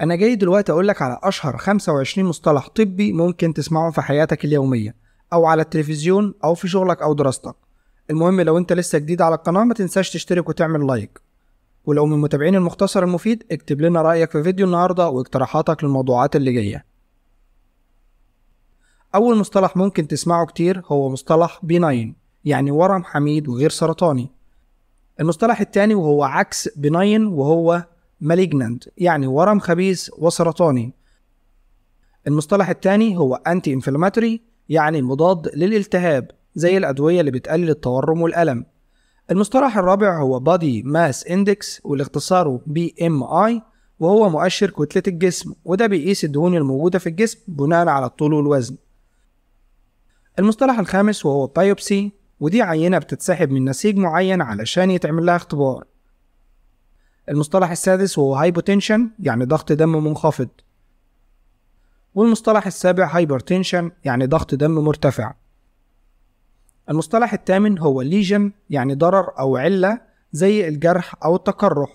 أنا جاي دلوقتي أقول لك على أشهر 25 مصطلح طبي ممكن تسمعه في حياتك اليومية أو على التلفزيون أو في شغلك أو دراستك المهم لو أنت لسه جديد على القناة ما تنساش تشترك وتعمل لايك ولو من متابعين المختصر المفيد اكتب لنا رأيك في فيديو النهاردة واقتراحاتك للموضوعات اللي جاية أول مصطلح ممكن تسمعه كتير هو مصطلح بناين يعني ورم حميد وغير سرطاني المصطلح التاني وهو عكس بناين وهو ماليجنانت يعني ورم خبيث وسرطاني المصطلح الثاني هو أنتي إنفلاماتوري يعني مضاد للالتهاب زي الأدوية اللي بتقلل التورم والألم المصطلح الرابع هو Body Mass Index والاختصار BMI وهو مؤشر كتلة الجسم وده بيقيس الدهون الموجودة في الجسم بناء على الطول والوزن المصطلح الخامس وهو بايوبسي ودي عينة بتتسحب من نسيج معين علشان يتعمل لها اختبار المصطلح السادس هو هايبوتنشن يعني ضغط دم منخفض والمصطلح السابع هايبرتنشن يعني ضغط دم مرتفع المصطلح الثامن هو ليجن يعني ضرر أو علة زي الجرح أو التقرح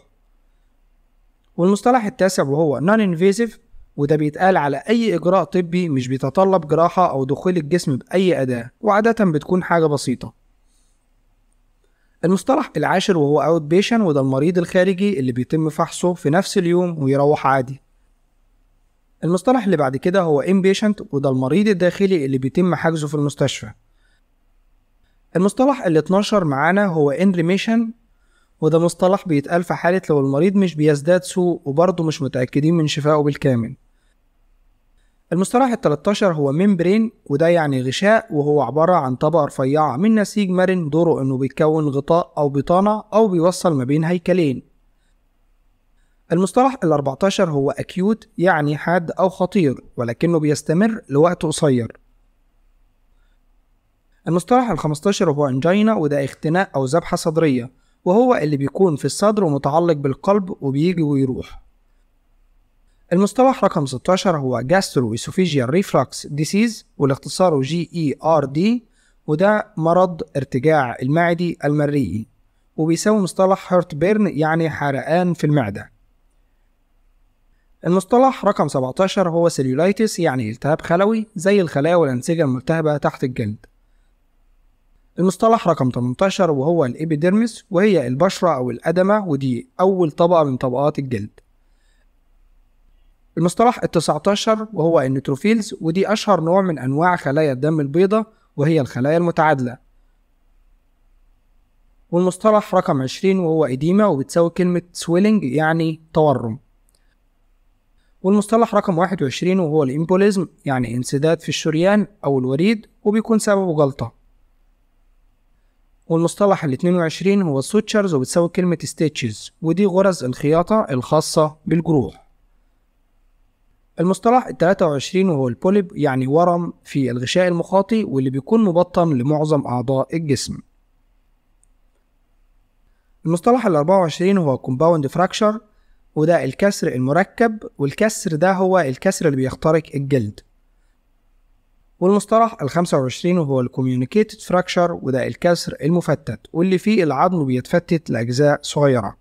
والمصطلح التاسع وهو non invasive وده بيتقال على أي إجراء طبي مش بيتطلب جراحة أو دخول الجسم بأي أداة وعادة بتكون حاجة بسيطة المصطلح العاشر وهو اوت بيشن وده المريض الخارجي اللي بيتم فحصه في نفس اليوم ويروح عادي المصطلح اللي بعد كده هو ان بيشنت وده المريض الداخلي اللي بيتم حجزه في المستشفى المصطلح ال 12 معانا هو ان ريميشن وده مصطلح بيتقال في حالة لو المريض مش بيزداد سوء وبرضه مش متأكدين من شفائه بالكامل المصطلح ال 13 هو ميمبرين وده يعني غشاء وهو عبارة عن طبقة رفيعة من نسيج مرن دوره إنه بيتكون غطاء أو بطانة أو بيوصل ما بين هيكلين المصطلح ال 14 هو أكيوت يعني حاد أو خطير ولكنه بيستمر لوقت قصير المصطلح ال 15 هو انجينا وده اختناق أو ذبحة صدرية وهو اللي بيكون في الصدر ومتعلق بالقلب وبيجي ويروح المصطلح رقم 16 هو جاسترو اسوفيجيال ريفلكس ديسيز والاختصار جي اي ار دي وده مرض ارتجاع المعدي المريئي وبيساوي مصطلح هيرت بيرن يعني حرقان في المعدة المصطلح رقم 17 هو سيلولايتس يعني التهاب خلوي زي الخلايا والأنسجة الملتهبة تحت الجلد المصطلح رقم 18 وهو الإبيديرمس وهي البشرة أو الأدمة ودي أول طبقة من طبقات الجلد المصطلح ال 19 وهو النيتروفيلز ودي أشهر نوع من أنواع خلايا الدم البيضاء وهي الخلايا المتعادلة والمصطلح رقم 20 وهو إديمة وبتساوي كلمة سويلنج يعني تورم والمصطلح رقم 21 وهو الإمبوليزم يعني انسداد في الشريان أو الوريد وبيكون سببه جلطة والمصطلح ال 22 هو سوتشرز وبتساوي كلمة ستيتشز ودي غرز الخياطة الخاصة بالجروح المصطلح ال 23 وهو البوليب يعني ورم في الغشاء المخاطي واللي بيكون مبطن لمعظم أعضاء الجسم المصطلح ال 24 هو كومباوند فراكشر وده الكسر المركب والكسر ده هو الكسر اللي بيخترق الجلد والمصطلح ال 25 وهو الكوميونيكيتد فراكشر وده الكسر المفتت واللي فيه العظم بيتفتت لأجزاء صغيرة